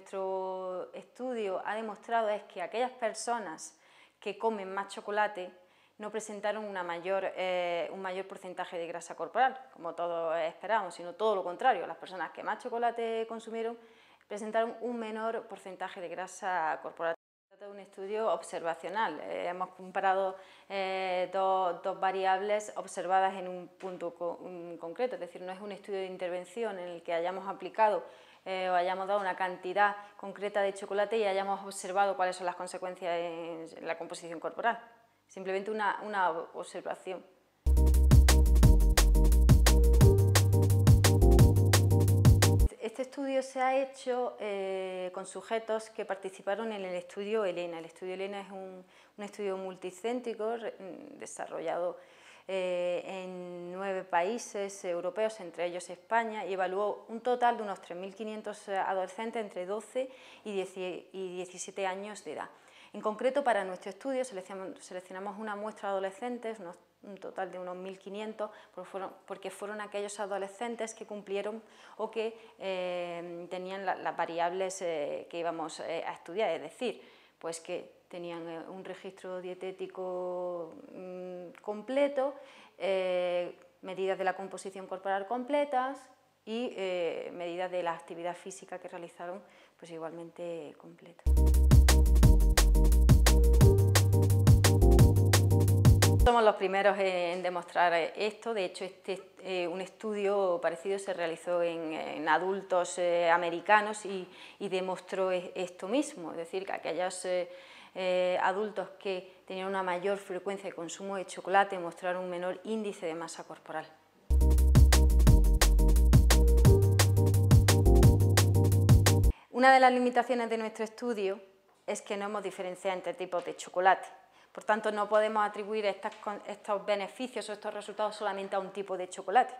nuestro estudio ha demostrado es que aquellas personas que comen más chocolate no presentaron una mayor, eh, un mayor porcentaje de grasa corporal, como todos esperábamos, sino todo lo contrario. Las personas que más chocolate consumieron presentaron un menor porcentaje de grasa corporal. Es un estudio observacional. Eh, hemos comparado eh, dos, variables observadas en un punto concreto, es decir, no es un estudio de intervención en el que hayamos aplicado eh, o hayamos dado una cantidad concreta de chocolate y hayamos observado cuáles son las consecuencias en la composición corporal. Simplemente una, observación. Este estudio se ha hecho eh, con sujetos que participaron en el estudio ELENA. El estudio ELENA es un estudio multicéntrico mm, desarrollado eh, en nueve países europeos, entre ellos España, y evaluó un total de unos 3.500 eh, adolescentes entre 12 y, 17 años de edad. En concreto, para nuestro estudio seleccionamos una muestra de adolescentes, un total de unos 1.500, porque fueron aquellos adolescentes que cumplieron o que eh, tenían las variables que íbamos a estudiar, es decir, pues que tenían eh, un registro dietético mm, completo, eh, medidas de la composición corporal completas y eh, medidas de la actividad física que realizaron pues igualmente completas. Somos los primeros en demostrar eh, esto, de hecho este, eh, un estudio parecido se realizó en, adultos eh, americanos y, demostró esto mismo, es decir, que aquellos adultos que tenían una mayor frecuencia de consumo de chocolate mostraron un menor índice de masa corporal. Una de las limitaciones de nuestro estudio es que no hemos diferenciado entre tipos de chocolate. Por tanto, no podemos atribuir estos beneficios o estos resultados solamente a un tipo de chocolate.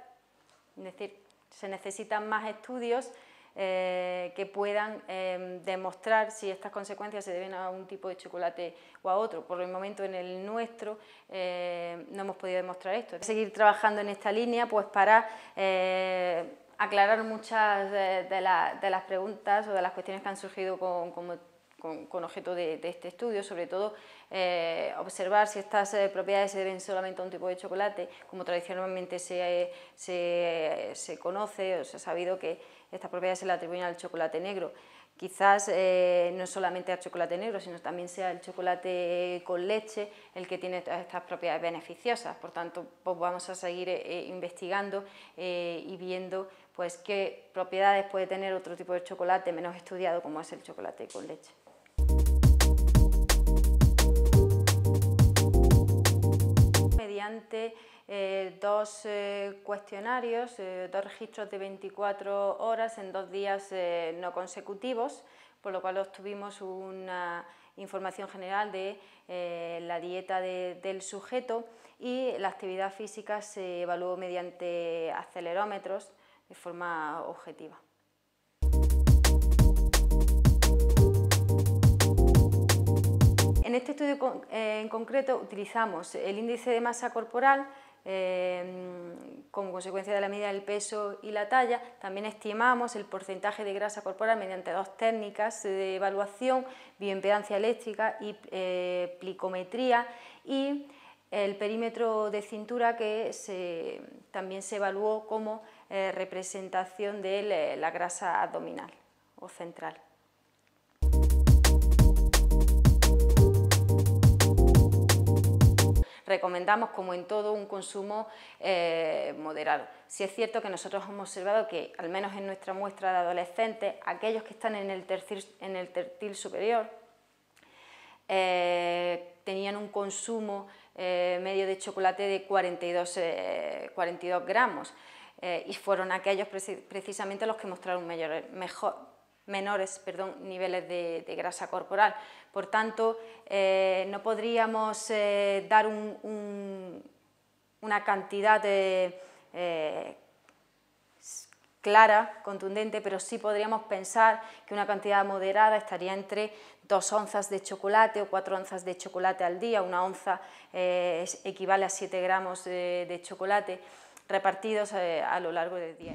Es decir, se necesitan más estudios eh, que puedan em, demostrar si estas consecuencias se deben a un tipo de chocolate o a otro. Por el momento en el nuestro eh, no hemos podido demostrar esto. Seguir trabajando en esta línea pues para eh, aclarar muchas de, las preguntas o de las cuestiones que han surgido con con, objeto de, este estudio, sobre todo eh, observar si estas eh, propiedades se deben solamente a un tipo de chocolate, como tradicionalmente se, conoce o se ha sabido que estas propiedades se le atribuyen al chocolate negro. Quizás eh, no solamente al chocolate negro, sino también sea el chocolate con leche el que tiene estas propiedades beneficiosas. Por tanto, pues, vamos a seguir investigando y viendo pues qué propiedades puede tener otro tipo de chocolate menos estudiado como es el chocolate con leche. dos cuestionarios, eh, dos registros de 24 horas en dos días eh, no consecutivos, por lo cual obtuvimos una información general de eh, la dieta del sujeto y la actividad física se evaluó mediante acelerómetros de forma objetiva. En este estudio en concreto utilizamos el índice de masa corporal, Em, como consecuencia de la medida del peso y la talla. También estimamos el porcentaje de grasa corporal mediante dos técnicas de evaluación, bioimpedancia eléctrica y eh, plicometría y el perímetro de cintura que también se evaluó como eh, representación de eh, la grasa abdominal o central. recomendamos, como en todo, un consumo eh, moderado. Si es cierto que nosotros hemos observado que, al menos en nuestra muestra de adolescentes, aquellos que están en el, en el tertil superior eh, tenían un consumo eh, medio de chocolate de 42, 42 gramos. y fueron aquellos precisamente los que mostraron mayor, mejor, menores perdón, niveles de, grasa corporal. Por tanto, eh, no podríamos eh, dar una cantidad eh, clara, contundente, pero sí podríamos pensar que una cantidad moderada estaría entre dos onzas de chocolate o cuatro onzas de chocolate al día, una onza equivale a 7 gramos de chocolate repartidos a lo largo del día.